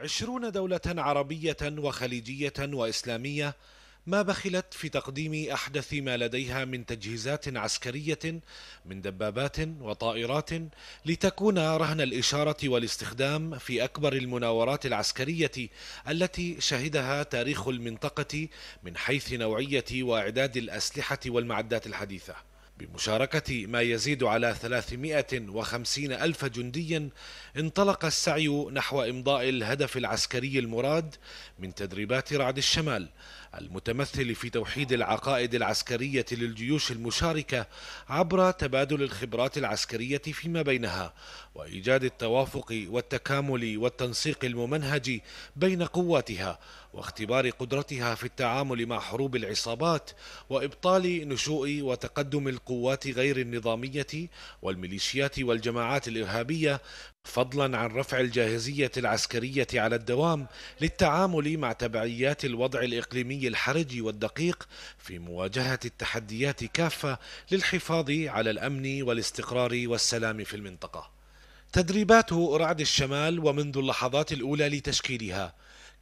عشرون دولة عربية وخليجية وإسلامية ما بخلت في تقديم أحدث ما لديها من تجهيزات عسكرية من دبابات وطائرات لتكون رهن الإشارة والاستخدام في أكبر المناورات العسكرية التي شهدها تاريخ المنطقة من حيث نوعية وإعداد الأسلحة والمعدات الحديثة بمشاركة ما يزيد على 350 ألف جندي انطلق السعي نحو إمضاء الهدف العسكري المراد من تدريبات رعد الشمال المتمثل في توحيد العقائد العسكرية للجيوش المشاركة عبر تبادل الخبرات العسكرية فيما بينها وإيجاد التوافق والتكامل والتنسيق الممنهج بين قواتها واختبار قدرتها في التعامل مع حروب العصابات وإبطال نشوء وتقدم القوات القوات غير النظامية والميليشيات والجماعات الإرهابية فضلا عن رفع الجاهزية العسكرية على الدوام للتعامل مع تبعيات الوضع الإقليمي الحرج والدقيق في مواجهة التحديات كافة للحفاظ على الأمن والاستقرار والسلام في المنطقة. تدريبات رعد الشمال ومنذ اللحظات الأولى لتشكيلها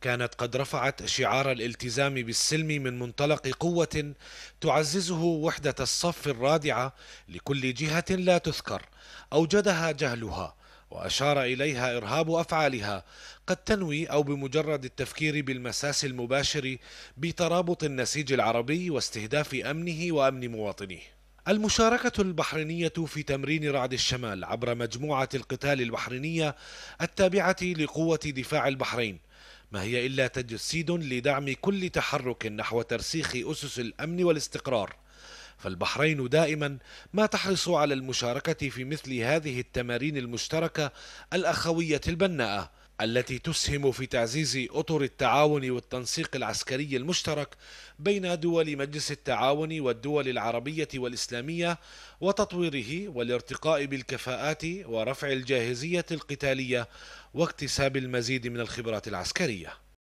كانت قد رفعت شعار الالتزام بالسلم من منطلق قوة تعززه وحدة الصف الرادعة لكل جهة لا تذكر أوجدها جهلها وأشار إليها إرهاب أفعالها قد تنوي أو بمجرد التفكير بالمساس المباشر بترابط النسيج العربي واستهداف أمنه وأمن مواطنيه المشاركة البحرينية في تمرين رعد الشمال عبر مجموعة القتال البحرينية التابعة لقوة دفاع البحرين ما هي إلا تجسيد لدعم كل تحرك نحو ترسيخ أسس الأمن والاستقرار فالبحرين دائما ما تحرص على المشاركة في مثل هذه التمارين المشتركة الأخوية البناءة التي تسهم في تعزيز اطر التعاون والتنسيق العسكري المشترك بين دول مجلس التعاون والدول العربيه والاسلاميه وتطويره والارتقاء بالكفاءات ورفع الجاهزيه القتاليه واكتساب المزيد من الخبرات العسكريه